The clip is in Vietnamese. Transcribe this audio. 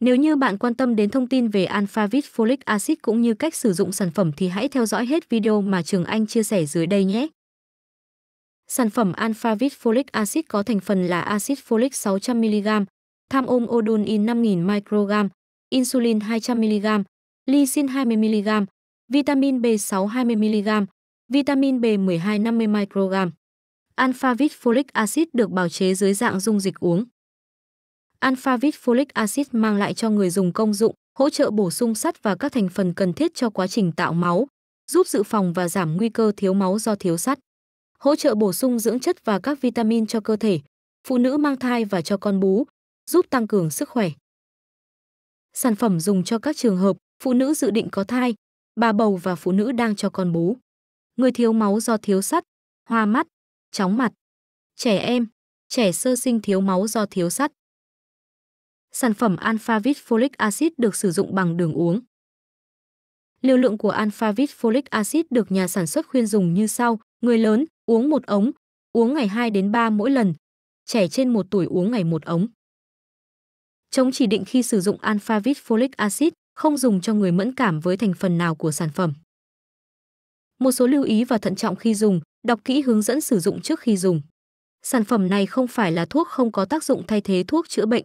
Nếu như bạn quan tâm đến thông tin về Alpha-Vit Folic Acid cũng như cách sử dụng sản phẩm thì hãy theo dõi hết video mà Trường Anh chia sẻ dưới đây nhé. Sản phẩm Alpha-Vit Folic Acid có thành phần là axit folic 600mg, tham ôm odunin 5000 microgram, insulin 200mg, lysine 20mg, vitamin B6 20mg, vitamin B12 50 microgram. vit folic acid được bào chế dưới dạng dung dịch uống. Alphavit folic acid mang lại cho người dùng công dụng hỗ trợ bổ sung sắt và các thành phần cần thiết cho quá trình tạo máu, giúp dự phòng và giảm nguy cơ thiếu máu do thiếu sắt. Hỗ trợ bổ sung dưỡng chất và các vitamin cho cơ thể, phụ nữ mang thai và cho con bú, giúp tăng cường sức khỏe. Sản phẩm dùng cho các trường hợp phụ nữ dự định có thai, bà bầu và phụ nữ đang cho con bú. Người thiếu máu do thiếu sắt, hoa mắt, chóng mặt. Trẻ em, trẻ sơ sinh thiếu máu do thiếu sắt sản phẩm Alpha-Vit folic acid được sử dụng bằng đường uống. Liều lượng của Alpha-Vit folic acid được nhà sản xuất khuyên dùng như sau: người lớn uống một ống, uống ngày 2 đến 3 mỗi lần, trẻ trên 1 tuổi uống ngày một ống. Chống chỉ định khi sử dụng Alpha-Vit folic acid, không dùng cho người mẫn cảm với thành phần nào của sản phẩm. Một số lưu ý và thận trọng khi dùng, đọc kỹ hướng dẫn sử dụng trước khi dùng. Sản phẩm này không phải là thuốc không có tác dụng thay thế thuốc chữa bệnh,